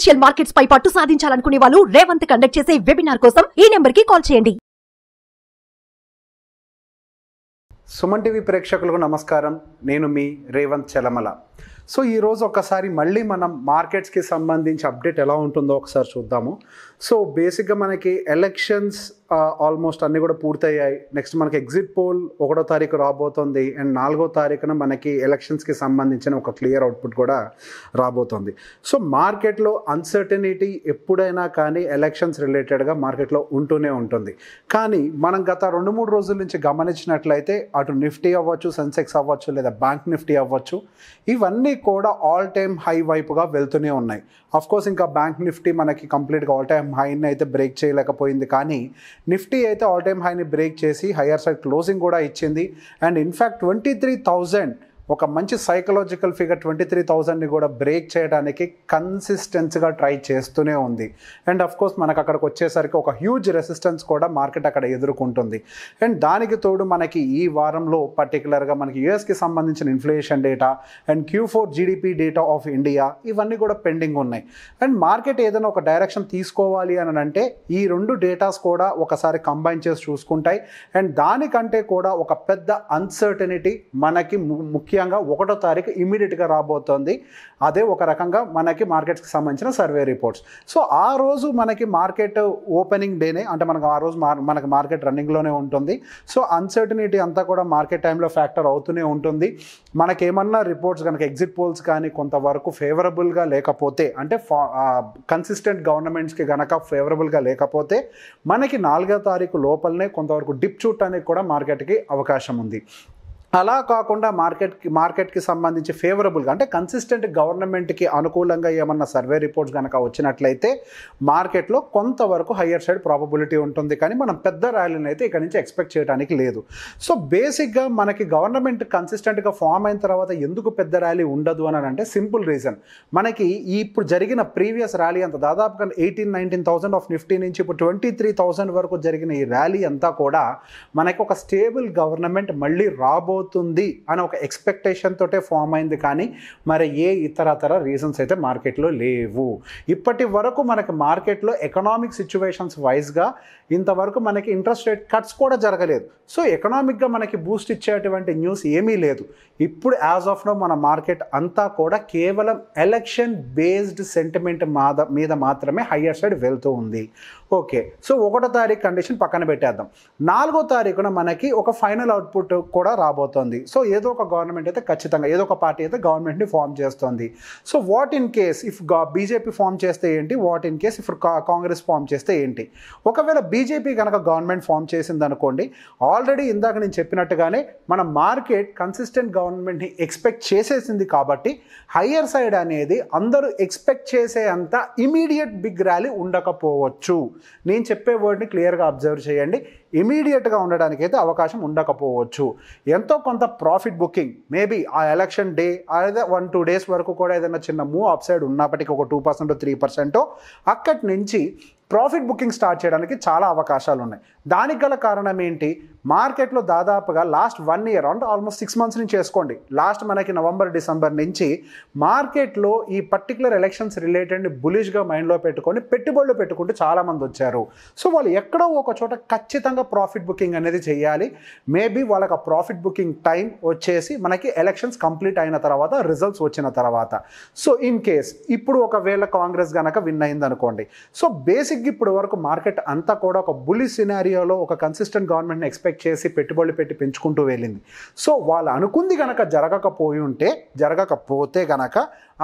financial markets పై పట్టు సాధించాలనుకునే వాళ్ళు Revanth conduct చేసే వెబినార్ కోసం ఈ నెంబర్ కి కాల్ చేయండి సుమన్ టీవీ ప్రేక్షకులకు నమస్కారం నేను మీ రేవంత్ చలమల సో ఈరోజు ఒకసారి మళ్ళీ మనం మార్కెట్స్కి సంబంధించి అప్డేట్ ఎలా ఉంటుందో ఒకసారి చూద్దాము సో బేసిక్గా మనకి ఎలక్షన్స్ ఆల్మోస్ట్ అన్నీ కూడా పూర్తయ్యాయి నెక్స్ట్ మనకి ఎగ్జిట్ పోల్ ఒకటో తారీఖు రాబోతోంది అండ్ నాలుగో తారీఖున మనకి ఎలక్షన్స్కి సంబంధించిన ఒక క్లియర్ అవుట్పుట్ కూడా రాబోతోంది సో మార్కెట్లో అన్సర్టనిటీ ఎప్పుడైనా కానీ ఎలక్షన్స్ రిలేటెడ్గా మార్కెట్లో ఉంటూనే ఉంటుంది కానీ మనం గత రెండు మూడు రోజుల నుంచి గమనించినట్లయితే అటు నిఫ్టీ అవ్వచ్చు సెన్సెక్స్ అవ్వచ్చు లేదా బ్యాంక్ నిఫ్టీ అవ్వచ్చు ఇవన్నీ కూడా ఆల్ టైమ్ హై వైపుగా వెళ్తూనే ఉన్నాయి అఫ్కోర్స్ ఇంకా బ్యాంక్ నిఫ్టీ మనకి కంప్లీట్గా ఆల్ టైమ్ హైని అయితే బ్రేక్ చేయలేకపోయింది కానీ నిఫ్టీ అయితే ఆల్ టైమ్ హైని బ్రేక్ చేసి హయ్యర్ సైడ్ క్లోజింగ్ కూడా ఇచ్చింది and in fact twenty three thousand ఒక మంచి సైకలాజికల్ ఫిగర్ ట్వంటీ త్రీ థౌజండ్ని కూడా బ్రేక్ చేయడానికి కన్సిస్టెన్స్గా ట్రై చేస్తూనే ఉంది అండ్ అఫ్ కోర్స్ మనకు అక్కడికి వచ్చేసరికి ఒక హ్యూజ్ రెసిస్టెన్స్ కూడా మార్కెట్ అక్కడ ఎదుర్కొంటుంది అండ్ దానికి తోడు మనకి ఈ వారంలో పర్టికులర్గా మనకి యుఎస్కి సంబంధించిన inflation data and Q four GDP data of India ఇవన్నీ కూడా పెండింగ్ ఉన్నాయి అండ్ మార్కెట్ ఏదైనా ఒక డైరెక్షన్ తీసుకోవాలి అని అంటే ఈ రెండు డేటాస్ కూడా ఒకసారి కంబైన్ చేసి చూసుకుంటాయి అండ్ దానికంటే కూడా ఒక పెద్ద అన్సర్టనిటీ మనకి ముఖ్య ముఖ్యంగా ఒకటో తారీఖు ఇమీడియట్గా రాబోతోంది అదే ఒక రకంగా మనకి మార్కెట్స్కి సంబంధించిన సర్వే రిపోర్ట్స్ సో ఆ రోజు మనకి మార్కెట్ ఓపెనింగ్ డేనే అంటే మనకు ఆ రోజు మనకి మార్కెట్ రన్నింగ్లోనే ఉంటుంది సో అన్సర్టనిటీ అంతా కూడా మార్కెట్ టైంలో ఫ్యాక్టర్ అవుతూనే ఉంటుంది మనకేమన్నా రిపోర్ట్స్ కనుక ఎగ్జిట్ పోల్స్ కానీ కొంతవరకు ఫేవరబుల్గా లేకపోతే అంటే కన్సిస్టెంట్ గవర్నమెంట్స్కి కనుక ఫేవరబుల్గా లేకపోతే మనకి నాలుగో తారీఖు లోపలనే కొంతవరకు డిప్ చూడటానికి కూడా మార్కెట్కి అవకాశం ఉంది అలా కాకుండా మార్కెట్కి మార్కెట్కి సంబంధించి ఫేవరబుల్గా అంటే కన్సిస్టెంట్ గవర్నమెంట్కి అనుకూలంగా ఏమన్నా సర్వే రిపోర్ట్స్ కనుక వచ్చినట్లయితే మార్కెట్లో కొంతవరకు హయ్యర్ సైడ్ ప్రాబబిలిటీ ఉంటుంది కానీ మనం పెద్ద ర్యాలీని అయితే ఇక్కడ నుంచి ఎక్స్పెక్ట్ చేయడానికి లేదు సో బేసిక్గా మనకి గవర్నమెంట్ కన్సిస్టెంట్గా ఫామ్ అయిన తర్వాత ఎందుకు పెద్ద ర్యాలీ ఉండదు అని అంటే సింపుల్ రీజన్ మనకి ఇప్పుడు జరిగిన ప్రీవియస్ ర్యాలీ అంత దాదాపుగా eighteen nineteen thousand of Nifty నుంచి ఇప్పుడు ట్వంటీ త్రీ థౌసండ్ వరకు జరిగిన ఈ ర్యాలీ అంతా కూడా మనకి ఒక స్టేబుల్ గవర్నమెంట్ మళ్ళీ రాబో అవుతుంది అని ఒక ఎక్స్పెక్టేషన్ తోటే ఫామ్ అయింది కానీ మరి ఏ ఇతరతర రీజన్స్ అయితే మార్కెట్లో లేవు ఇప్పటి వరకు మనకి మార్కెట్లో ఎకనామిక్ సిచ్యువేషన్స్ వైజ్గా ఇంతవరకు మనకి ఇంట్రెస్ట్ రేట్ కట్స్ కూడా జరగలేదు సో ఎకనామిక్గా మనకి బూస్ట్ ఇచ్చేటువంటి న్యూస్ ఏమీ లేదు ఇప్పుడు యాజ్ ఆఫ్ నో మన మార్కెట్ అంతా కూడా కేవలం ఎలక్షన్ బేస్డ్ సెంటిమెంట్ మీద మాత్రమే హయ్యర్ సైడ్ వెళ్తూ ఉంది ఓకే సో ఒకటో తారీఖు కండిషన్ పక్కన పెట్టేద్దాం నాలుగో తారీఖున మనకి ఒక ఫైనల్ అవుట్పుట్ కూడా రాబోతోంది సో ఏదో ఒక గవర్నమెంట్ అయితే ఖచ్చితంగా ఏదో ఒక పార్టీ అయితే గవర్నమెంట్ని ఫామ్ చేస్తుంది so what in case if BJP form చేస్తే ఏంటి what in case if Congress form చేస్తే ఏంటి ఒకవేళ బీజేపీ కనుక గవర్నమెంట్ ఫామ్ చేసింది అనుకోండి ఆల్రెడీ ఇందాక నేను చెప్పినట్టుగానే మన మార్కెట్ కన్సిస్టెంట్ గవర్నమెంట్ని ఎక్స్పెక్ట్ చేసేసింది కాబట్టి హయ్యర్ సైడ్ అనేది అందరూ ఎక్స్పెక్ట్ చేసే అంత ఇమీడియట్ బిగ్ ర్యాలీ ఉండకపోవచ్చు నేను చెప్పే వర్డ్ని క్లియర్గా అబ్జర్వ్ చేయండి ఇమీడియట్గా అయితే అవకాశం ఉండకపోవచ్చు ఎంతో కొంత ప్రాఫిట్ బుకింగ్ మేబీ ఆ ఎలక్షన్ డే అదే వన్ టూ డేస్ వరకు కూడా ఏదైనా చిన్న మూవ్ అప్ సైడ్ ఉన్నప్పటికీ ఒక టూ పర్సెంట్ త్రీ పర్సెంట్ అక్కడి నుంచి ప్రాఫిట్ బుకింగ్ స్టార్ట్ చేయడానికి చాలా అవకాశాలు ఉన్నాయి దానికి గల కారణం ఏంటి మార్కెట్లో దాదాపుగా లాస్ట్ వన్ ఇయర్ అంటే ఆల్మోస్ట్ సిక్స్ మంత్స్ నుంచి చేసుకోండి లాస్ట్ మనకి నవంబర్ డిసెంబర్ నుంచి మార్కెట్లో ఈ పర్టికులర్ ఎలక్షన్స్ రిలేటెడ్ని బులిష్గా మైండ్లో పెట్టుకొని పెట్టుబడులు పెట్టుకుంటూ చాలామంది వచ్చారు సో వాళ్ళు ఎక్కడో ఒక చోట ఖచ్చితంగా ఖచ్చితంగా ప్రాఫిట్ బుకింగ్ అనేది చేయాలి మేబీ వాళ్ళకి ఆ ప్రాఫిట్ బుకింగ్ టైం వచ్చేసి మనకి ఎలక్షన్స్ కంప్లీట్ అయిన తర్వాత రిజల్ట్స్ వచ్చిన తర్వాత సో ఇన్ కేస్ ఇప్పుడు ఒకవేళ కాంగ్రెస్ కనుక విన్ అయింది అనుకోండి సో బేసిక్గా ఇప్పుడు వరకు మార్కెట్ అంతా కూడా ఒక బులి సినారియోలో ఒక కన్సిస్టెంట్ గవర్నమెంట్ని ఎక్స్పెక్ట్ చేసి పెట్టుబడులు పెట్టి పెంచుకుంటూ వెళ్ళింది సో వాళ్ళు అనుకుంది కనుక జరగకపోయి ఉంటే జరగకపోతే కనుక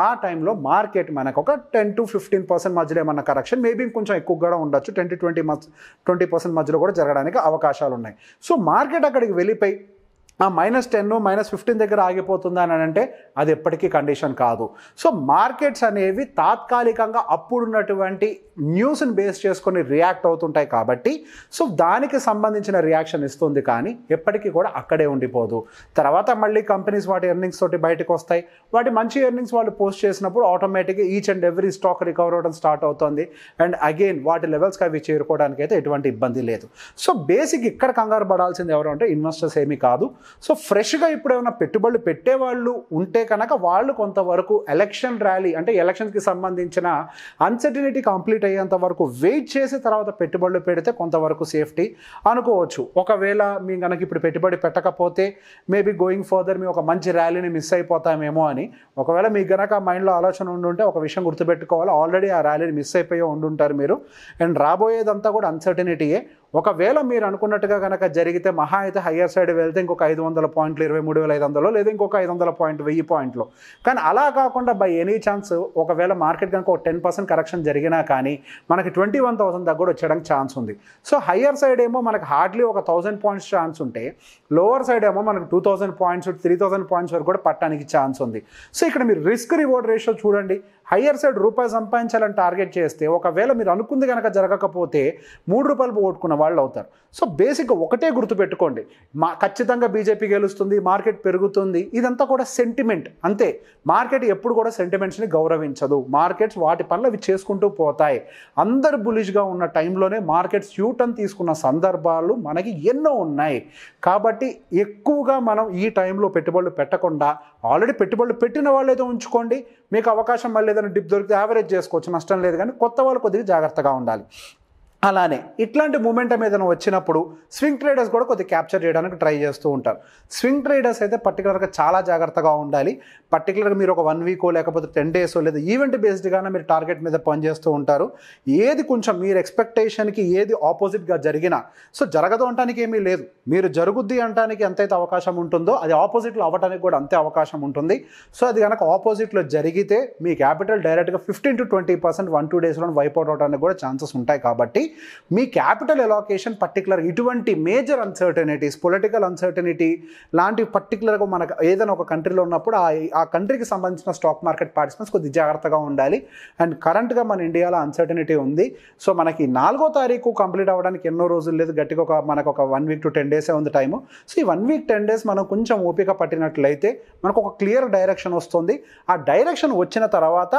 ఆ టైంలో మార్కెట్ మనకు ఒక టెన్ టు ఫిఫ్టీన్ పర్సెంట్ మధ్యలో ఏమన్నా కరెక్షన్ మేబీ కొంచెం ఎక్కువ కూడా ఉండొచ్చు ten to twenty twenty percent మధ్యలో కూడా జరగడానికి చేయడానికి అవకాశాలు ఉన్నాయి సో మార్కెట్ అక్కడికి వెళ్ళిపోయి ఆ మైనస్ టెన్ మైనస్ ఫిఫ్టీన్ దగ్గర ఆగిపోతుంది అని అంటే అది ఎప్పటికీ కండిషన్ కాదు సో మార్కెట్స్ అనేవి తాత్కాలికంగా అప్పుడున్నటువంటి న్యూస్ని బేస్ చేసుకొని రియాక్ట్ అవుతుంటాయి కాబట్టి సో దానికి సంబంధించిన రియాక్షన్ ఇస్తుంది కానీ ఎప్పటికీ కూడా అక్కడే ఉండిపోదు తర్వాత మళ్ళీ కంపెనీస్ వాటి ఎర్నింగ్స్ తోటి బయటకు వస్తాయి వాటి మంచి ఎర్నింగ్స్ వాళ్ళు పోస్ట్ చేసినప్పుడు ఆటోమేటిక్గా each and every stock recover అవ్వడం స్టార్ట్ అవుతుంది అండ్ అగైన్ వాటి లెవెల్స్కి అవి చేరుకోవడానికి అయితే ఎటువంటి ఇబ్బంది లేదు సో బేసిక్ ఇక్కడ కంగారు పడాల్సింది ఎవరు అంటే ఇన్వెస్టర్స్ ఏమీ కాదు సో ఫ్రెష్గా ఇప్పుడు ఏమైనా పెట్టుబడులు పెట్టేవాళ్ళు ఉంటే కనుక వాళ్ళు కొంతవరకు ఎలక్షన్ ర్యాలీ అంటే ఎలక్షన్స్కి సంబంధించిన అన్సర్టినిటీ కంప్లీట్ కంప్లీట్ అయ్యేంత వరకు వెయిట్ చేసి తర్వాత పెట్టుబడులు పెడితే కొంతవరకు సేఫ్టీ అనుకోవచ్చు ఒకవేళ మీ కనుక ఇప్పుడు పెట్టుబడి పెట్టకపోతే మేబీ గోయింగ్ ఫర్దర్ మీ ఒక మంచి ర్యాలీని మిస్ అయిపోతామేమో అని ఒకవేళ మీకు గనక మైండ్లో ఆలోచన ఉండుంటే ఒక విషయం గుర్తుపెట్టుకోవాలి ఆల్రెడీ ఆ ర్యాలీని మిస్ అయిపోయి ఉండుంటారు మీరు అండ్ రాబోయేదంతా కూడా అన్సర్టినిటీయే ఒకవేళ మీరు అనుకున్నట్టుగా కనుక జరిగితే మహా అయితే హయ్యర్ సైడ్ వెళ్తే ఇంకొక ఐదు వందల పాయింట్లు ఇరవై మూడు వేల ఐదు వందలు లేదా ఇంకొక ఐదు వందల పాయింట్ వెయ్యి పాయింట్లు కానీ అలా కాకుండా బై ఎనీ ఛాన్స్ ఒకవేళ మార్కెట్ కనుక ఒక టెన్ పర్సెంట్ కరెక్షన్ జరిగినా కానీ మనకి ట్వంటీ వన్ థౌసండ్ దగ్గర వచ్చేయడానికి ఛాన్స్ ఉంది సో హయ్యర్ సైడ్ ఏమో మనకి హార్డ్లీ ఒక థౌసండ్ పాయింట్స్ ఛాన్స్ ఉంటే లోవర్ సైడ్ ఏమో మనకు two thousand points three thousand points వరకు కూడా పట్టడానికి ఛాన్స్ ఉంది సో ఇక్కడ మీరు రిస్క్ రివార్డ్ రేషియో చూడండి హయ్యర్ సైడ్ రూపాయి సంపాదించాలని టార్గెట్ చేస్తే ఒకవేళ మీరు అనుకుంది కనుక జరగకపోతే మూడు రూపాయలు పోగొట్టుకున్న వాళ్ళు అవుతారు సో బేసిక్గా ఒకటే గుర్తుపెట్టుకోండి మా ఖచ్చితంగా బీజేపీ గెలుస్తుంది మార్కెట్ పెరుగుతుంది ఇదంతా కూడా సెంటిమెంట్ అంతే మార్కెట్ ఎప్పుడు కూడా సెంటిమెంట్స్ని గౌరవించదు మార్కెట్స్ వాటి పనులు అవి చేసుకుంటూ పోతాయి అందరు బులిష్గా ఉన్న టైంలోనే మార్కెట్స్ యూటర్న్ తీసుకున్న సందర్భాలు మనకి ఎన్నో ఉన్నాయి కాబట్టి ఎక్కువగా మనం ఈ టైంలో పెట్టుబడులు పెట్టకుండా ఆల్రెడీ పెట్టుబడులు పెట్టిన వాళ్ళు ఏదో ఉంచుకోండి మీకు అవకాశం మళ్ళీ ఏదైనా డిప్ దొరికితే యావరేజ్ చేసుకోవచ్చు నష్టం లేదు కానీ కొత్త వాళ్ళు కొద్దిగా జాగ్రత్తగా ఉండాలి అలానే ఇట్లాంటి మూమెంటం ఏదైనా వచ్చినప్పుడు స్వింగ్ ట్రేడర్స్ కూడా కొద్దిగా క్యాప్చర్ చేయడానికి ట్రై చేస్తూ ఉంటారు స్వింగ్ ట్రేడర్స్ అయితే పర్టికులర్గా చాలా జాగ్రత్తగా ఉండాలి పర్టికులర్గా మీరు ఒక వన్ వీక్ లేకపోతే టెన్ డేస్ లేదా ఈవెంట్ బేస్డ్గానే మీరు టార్గెట్ మీద పనిచేస్తూ ఉంటారు ఏది కొంచెం మీరు ఎక్స్పెక్టేషన్కి ఏది ఆపోజిట్గా జరిగినా సో జరగదు అనడానికి ఏమీ లేదు మీరు జరుగుద్ది అంటానికి ఎంతైతే అవకాశం ఉంటుందో అది ఆపోజిట్లో అవ్వడానికి కూడా అంతే అవకాశం ఉంటుంది సో అది కనుక ఆపోజిట్లో జరిగితే మీ క్యాపిటల్ డైరెక్ట్గా fifteen to twenty percent one two డేస్లో వైప్ అవుట్ అవడానికి కూడా ఛాన్సెస్ ఉంటాయి కాబట్టి మీ క్యాపిటల్ ఎలాకేషన్ పర్టికులర్ ఇటువంటి మేజర్ అన్సర్టనిటీస్ పొలిటికల్ అన్సర్టనిటీ లాంటి పర్టికులర్గా మనకు ఏదైనా ఒక కంట్రీలో ఉన్నప్పుడు ఆ కంట్రీకి సంబంధించిన స్టాక్ మార్కెట్ పార్టిసిపెంట్స్ కొద్ది జాగ్రత్తగా ఉండాలి అండ్ కరెంట్గా మన ఇండియాలో అన్సర్టనిటీ ఉంది సో మనకి నాలుగో తారీఖు కంప్లీట్ అవ్వడానికి ఎన్నో రోజులు లేదు గట్టిగా ఒక మనకు ఒక వన్ వీక్ టు టెన్ డేసే ఉంది టైము సో ఈ వన్ వీక్ టెన్ డేస్ మనం కొంచెం ఓపిక పట్టినట్లయితే మనకు ఒక క్లియర్ డైరెక్షన్ వస్తుంది ఆ డైరెక్షన్ వచ్చిన తర్వాత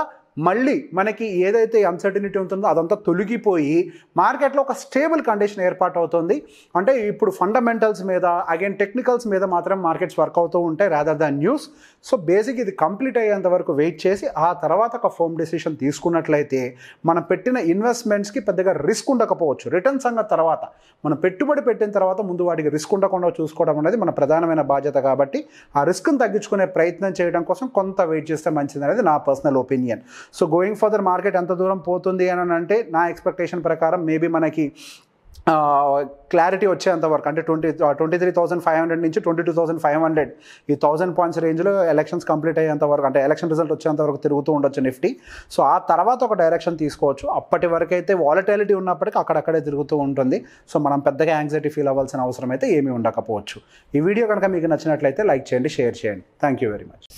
మళ్ళీ మనకి ఏదైతే అన్సర్టినిటీ ఉంటుందో అదంతా తొలగిపోయి మార్కెట్లో ఒక స్టేబుల్ కండిషన్ ఏర్పాటు అవుతుంది అంటే ఇప్పుడు ఫండమెంటల్స్ మీద అగైన్ టెక్నికల్స్ మీద మాత్రం మార్కెట్స్ వర్క్ అవుతూ ఉంటాయి rather than news so basic ఇది కంప్లీట్ అయ్యేంత వరకు వెయిట్ చేసి ఆ తర్వాత ఒక ఫోమ్ డెసిషన్ తీసుకున్నట్లయితే మనం పెట్టిన ఇన్వెస్ట్మెంట్స్కి పెద్దగా రిస్క్ ఉండకపోవచ్చు రిటర్న్ సంగతి తర్వాత మనం పెట్టుబడి పెట్టిన తర్వాత ముందు వాటికి రిస్క్ ఉండకుండా చూసుకోవడం అనేది మన ప్రధానమైన బాధ్యత కాబట్టి ఆ రిస్క్ని తగ్గించుకునే ప్రయత్నం చేయడం కోసం కొంత వెయిట్ చేస్తే మంచిది అనేది నా personal opinion so going further market ఎంత దూరం పోతుంది అని అంటే నా ఎక్స్పెక్టేషన్ ప్రకారం మేబీ మనకి క్లారిటీ వచ్చేంతవరకు వరకు అంటే twenty twenty three thousand five hundred నుంచి twenty two thousand five hundred ఈ థౌసండ్ పాయింట్స్ రేంజ్లో ఎలక్షన్స్ కంప్లీట్ అయ్యేంత వరకు అంటే ఎలక్షన్ రిజల్ట్ వచ్చేంత వరకు తిరుగుతూ ఉండొచ్చు నిఫ్టీ సో ఆ తర్వాత ఒక డైరెక్షన్ తీసుకోవచ్చు అప్పటి వరకు అయితే వాలటాలిటీ ఉన్నప్పటికీ అక్కడక్కడే తిరుగుతూ ఉంటుంది సో మనం పెద్దగా యాంగ్జైటీ ఫీల్ అవ్వాల్సిన అవసరం అయితే ఏమీ ఉండకపోవచ్చు ఈ వీడియో కనుక మీకు నచ్చినట్లయితే లైక్ చేయండి షేర్ చేయండి థ్యాంక్ యూ వెరీ మచ్